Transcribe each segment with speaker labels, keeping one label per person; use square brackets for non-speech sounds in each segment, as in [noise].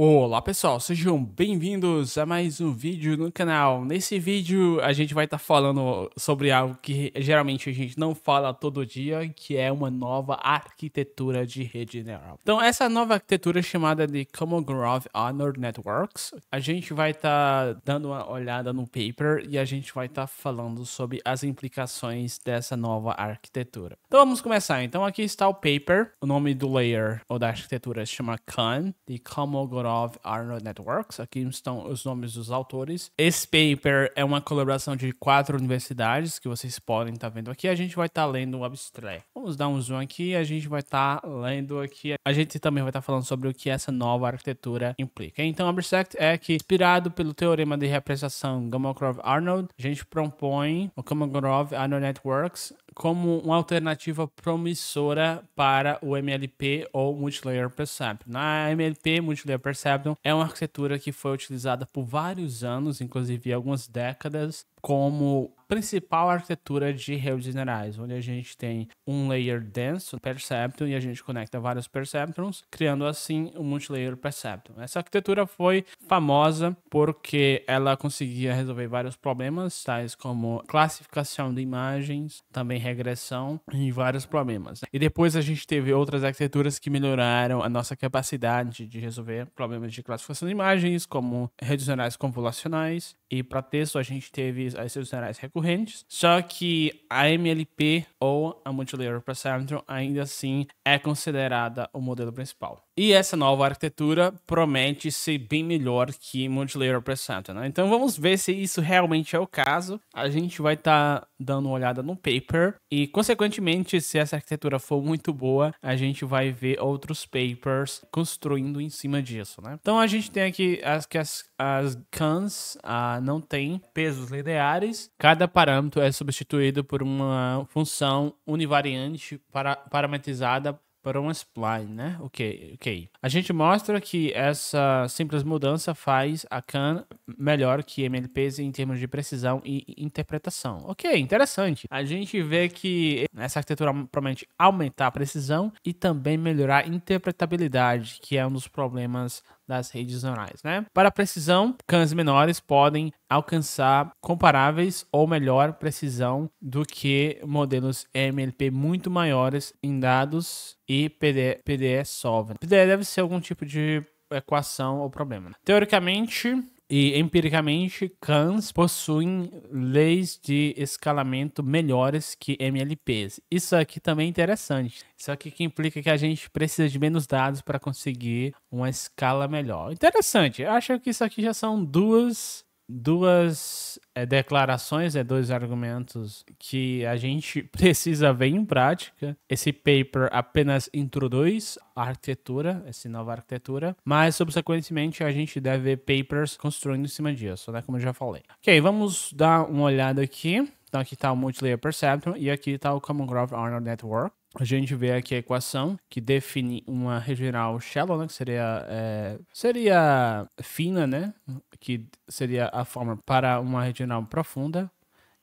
Speaker 1: Olá pessoal, sejam bem-vindos a mais um vídeo no canal. Nesse vídeo a gente vai estar tá falando sobre algo que geralmente a gente não fala todo dia, que é uma nova arquitetura de rede neural. Então essa nova arquitetura chamada de Common Growth Honor Networks, a gente vai estar tá dando uma olhada no paper e a gente vai estar tá falando sobre as implicações dessa nova arquitetura. Então vamos começar. Então aqui está o paper, o nome do layer ou da arquitetura se chama CAN, de Common Growth of Arnold Networks. Aqui estão os nomes dos autores. Esse paper é uma colaboração de quatro universidades que vocês podem estar tá vendo aqui. A gente vai estar tá lendo o abstract. Vamos dar um zoom aqui. A gente vai estar tá lendo aqui. A gente também vai estar tá falando sobre o que essa nova arquitetura implica. Então, o abstract é que, inspirado pelo teorema de representação Gamokrov-Arnold, a gente propõe o Gamokrov-Arnold Networks como uma alternativa promissora para o MLP ou Multilayer Perceptron. A MLP Multilayer Perceptron é uma arquitetura que foi utilizada por vários anos, inclusive algumas décadas, como principal arquitetura de redes neurais, onde a gente tem um layer denso, perceptron, e a gente conecta vários perceptrons, criando assim um multilayer perceptron. Essa arquitetura foi famosa porque ela conseguia resolver vários problemas, tais como classificação de imagens, também regressão e vários problemas. E depois a gente teve outras arquiteturas que melhoraram a nossa capacidade de resolver problemas de classificação de imagens, como redes neurais convolucionais, e para texto a gente teve as redes neurais recurrentes só que a MLP ou a Multilayer Perceptron ainda assim é considerada o modelo principal. E essa nova arquitetura promete ser bem melhor que Multilayer Presenter, né? Então vamos ver se isso realmente é o caso. A gente vai estar tá dando uma olhada no paper e, consequentemente, se essa arquitetura for muito boa, a gente vai ver outros papers construindo em cima disso, né? Então a gente tem aqui as que as, as cans ah, não têm pesos lineares. Cada parâmetro é substituído por uma função univariante para, parametrizada para um spline, né? Ok, ok. A gente mostra que essa simples mudança faz a CAN melhor que MLPs em termos de precisão e interpretação. Ok, interessante. A gente vê que essa arquitetura promete aumentar a precisão e também melhorar a interpretabilidade, que é um dos problemas das redes neurais, né? Para precisão, cães menores podem alcançar comparáveis ou melhor precisão do que modelos MLP muito maiores em dados e PDE, PDE solve. PDE deve ser algum tipo de equação ou problema. Né? Teoricamente, e empiricamente, CANs possuem leis de escalamento melhores que MLPs. Isso aqui também é interessante. Isso aqui que implica que a gente precisa de menos dados para conseguir uma escala melhor. Interessante. Eu acho que isso aqui já são duas duas é, declarações, é, dois argumentos que a gente [laughs] precisa ver em prática. Esse paper apenas introduz a arquitetura, essa nova arquitetura, mas subsequentemente a gente deve ver papers construindo em cima disso, né? Como eu já falei. Ok, vamos dar uma olhada aqui. Então aqui está o Multilayer Perceptron e aqui está o Common Graph Arnold Network a gente vê aqui a equação que define uma regional shallow, né, que seria, é, seria fina, né, que seria a forma para uma regional profunda,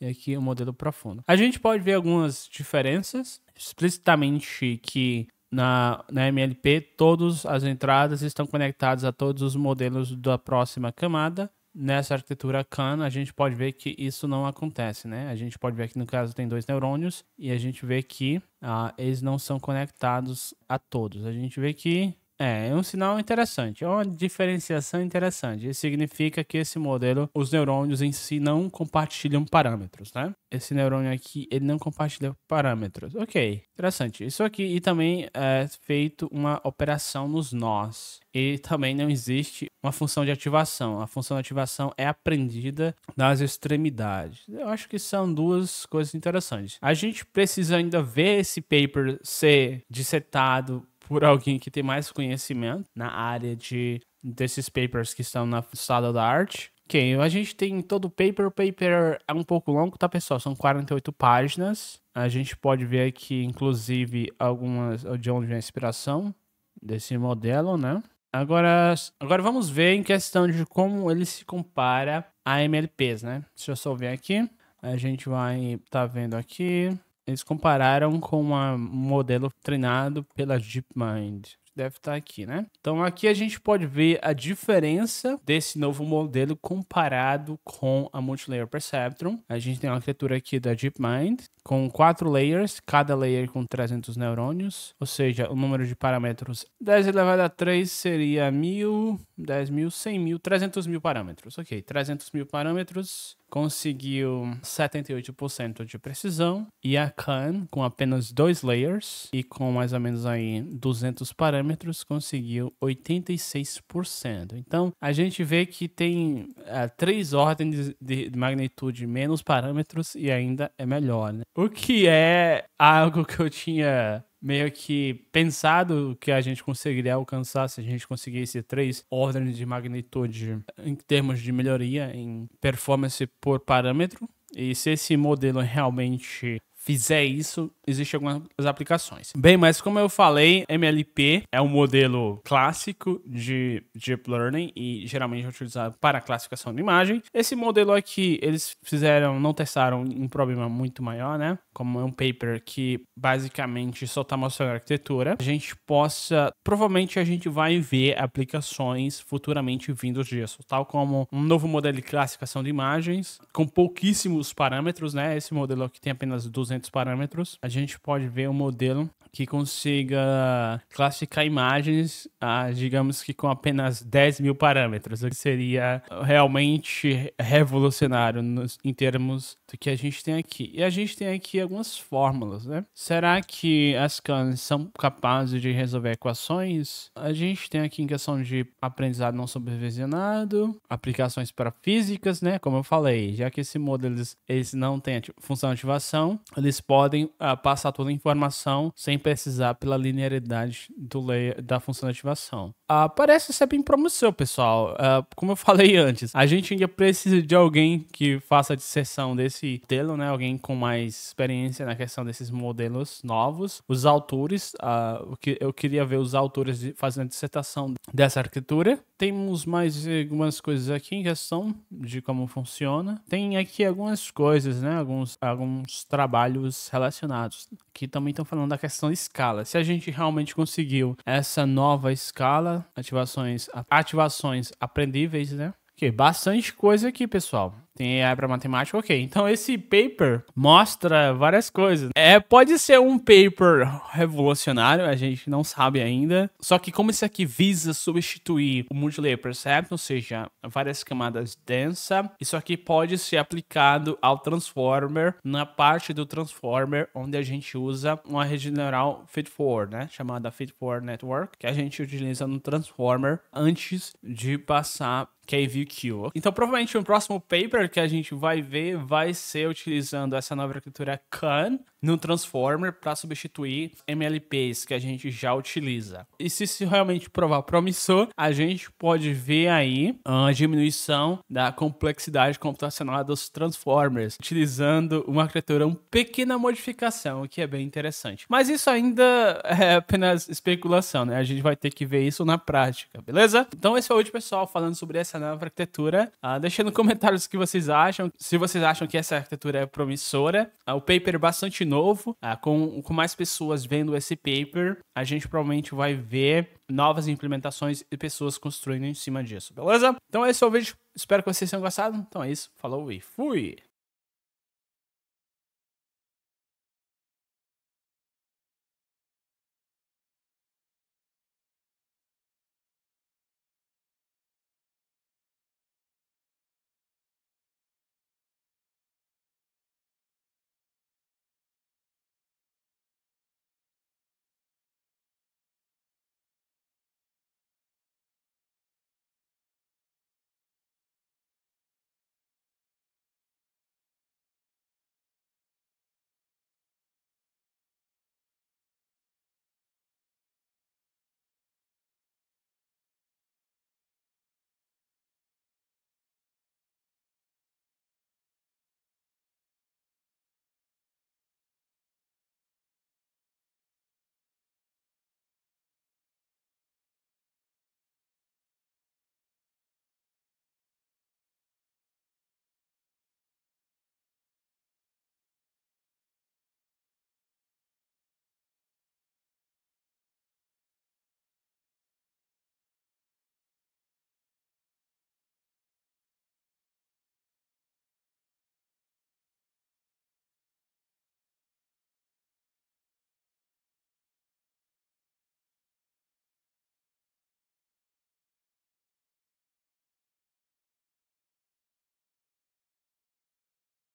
Speaker 1: e aqui o um modelo profundo. A gente pode ver algumas diferenças, explicitamente que na, na MLP todas as entradas estão conectadas a todos os modelos da próxima camada, nessa arquitetura CAN, a gente pode ver que isso não acontece, né? A gente pode ver que no caso tem dois neurônios e a gente vê que ah, eles não são conectados a todos. A gente vê que é, é um sinal interessante, é uma diferenciação interessante. Isso significa que esse modelo, os neurônios em si não compartilham parâmetros, né? Esse neurônio aqui, ele não compartilha parâmetros. Ok, interessante. Isso aqui e também é feito uma operação nos nós. E também não existe uma função de ativação. A função de ativação é aprendida nas extremidades. Eu acho que são duas coisas interessantes. A gente precisa ainda ver esse paper ser dissetado por alguém que tem mais conhecimento na área de desses papers que estão na sala da arte. Ok, a gente tem todo o paper, o paper é um pouco longo, tá pessoal? São 48 páginas. A gente pode ver aqui, inclusive, algumas de onde vem a inspiração desse modelo, né? Agora, agora vamos ver em questão de como ele se compara a MLPs, né? Deixa eu só ver aqui. A gente vai tá vendo aqui eles compararam com um modelo treinado pela DeepMind. Deve estar tá aqui, né? Então aqui a gente pode ver a diferença desse novo modelo comparado com a Multilayer Perceptron. A gente tem uma criatura aqui da DeepMind com quatro layers, cada layer com 300 neurônios, ou seja, o número de parâmetros 10 elevado a 3 seria 1000, 10.000, mil, 300.000 mil, mil parâmetros. Ok, 300.000 mil parâmetros conseguiu 78% de precisão e a Khan, com apenas dois layers e com mais ou menos aí 200 parâmetros, conseguiu 86%. Então, a gente vê que tem uh, três ordens de magnitude menos parâmetros e ainda é melhor, né? O que é algo que eu tinha meio que pensado que a gente conseguiria alcançar se a gente conseguisse três ordens de magnitude em termos de melhoria em performance por parâmetro. E se esse modelo realmente fizer isso, existem algumas aplicações. Bem, mas como eu falei, MLP é um modelo clássico de Deep Learning e geralmente é utilizado para classificação de imagem. Esse modelo aqui, eles fizeram, não testaram um problema muito maior, né? Como é um paper que basicamente só está mostrando a arquitetura, a gente possa, provavelmente a gente vai ver aplicações futuramente vindos disso, tal como um novo modelo de classificação de imagens, com pouquíssimos parâmetros, né? Esse modelo aqui tem apenas 200 200 parâmetros, a gente pode ver o modelo que consiga classificar imagens, ah, digamos que com apenas 10 mil parâmetros, o que seria realmente revolucionário nos, em termos do que a gente tem aqui. E a gente tem aqui algumas fórmulas, né? Será que as cans são capazes de resolver equações? A gente tem aqui em questão de aprendizado não supervisionado, aplicações para físicas, né? Como eu falei, já que esse modelo eles, não têm função de ativação, eles podem ah, passar toda a informação sem precisar pela linearidade do layer, da função de ativação. Ah, parece ser bem promissor, pessoal. Ah, como eu [laughs] falei antes, a gente ainda precisa de alguém que faça a disseção desse modelo, né? Alguém com mais experiência na questão desses modelos novos. Os autores, ah, eu queria ver os autores fazendo a dissertação dessa arquitetura. Temos mais algumas coisas aqui em questão de como funciona. Tem aqui algumas coisas, né? Alguns, alguns trabalhos relacionados. que também estão falando da questão de escala. Se a gente realmente conseguiu essa nova escala, ativações, ativações aprendíveis, né? Que é bastante coisa aqui, pessoal tem AI para matemática, ok. Então esse paper mostra várias coisas. É, pode ser um paper revolucionário, a gente não sabe ainda. Só que como esse aqui visa substituir o multilayer certo ou seja, várias camadas densa, isso aqui pode ser aplicado ao transformer, na parte do transformer onde a gente usa uma rede neural feed forward, né, chamada feed forward network, que a gente utiliza no transformer antes de passar KVQ. Então, provavelmente o próximo paper que a gente vai ver vai ser utilizando essa nova arquitetura CAN, no Transformer para substituir MLPs que a gente já utiliza. E se isso realmente provar promissor, a gente pode ver aí ah, a diminuição da complexidade computacional dos Transformers, utilizando uma arquitetura, uma pequena modificação, o que é bem interessante. Mas isso ainda [laughs] é apenas especulação, né? A gente vai ter que ver isso na prática, beleza? Então esse foi é o último pessoal falando sobre essa nova arquitetura. Ah, deixando comentários o que vocês acham, se vocês acham que essa arquitetura é promissora. Ah, o paper é bastante novo, ah, com, com mais pessoas vendo esse paper, a gente provavelmente vai ver novas implementações e pessoas construindo em cima disso, beleza? Então esse é o vídeo, espero que vocês tenham gostado. Então é isso, falou e fui!